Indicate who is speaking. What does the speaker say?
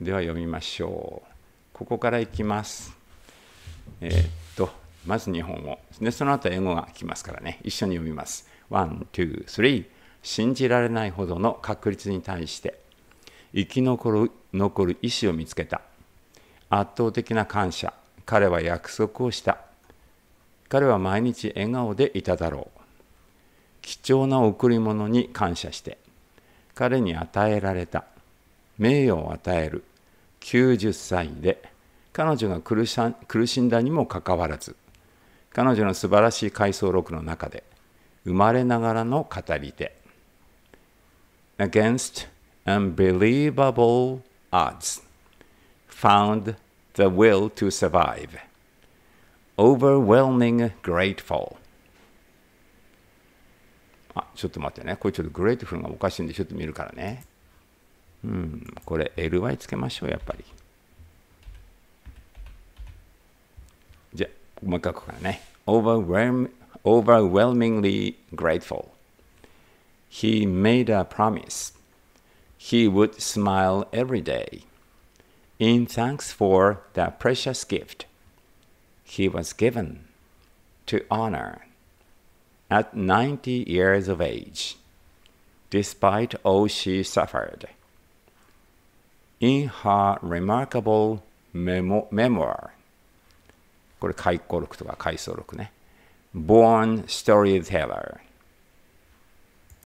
Speaker 1: では読みましょう。ここからいきます。えー、っと、まず日本語。で、その後英語が来ますからね。一緒に読みます。ワン、ツー、スリー。信じられないほどの確率に対して、生き残る残る意志を見つけた。圧倒的な感謝。彼は約束をした。彼は毎日笑顔でいただろう。貴重な贈り物に感謝して、彼に与えられた。名誉を与える。90歳で彼女が苦しんだにもかかわらず彼女の素晴らしい回想録の中で生まれながらの語り手 Against unbelievable odds found the will to survive overwhelming grateful あちょっと待ってねこれちょっとグレートフルがおかしいんでちょっと見るからねうん、これ ly つけましょう、やっぱり。じゃあ、もう一回ここからね。Overwhelm, overwhelmingly grateful. He made a promise. He would smile every day. In thanks for the precious gift he was given to honor at 90 years of age, despite all she suffered. in her remarkable memoir これ回顧録とか回想録ね born storyteller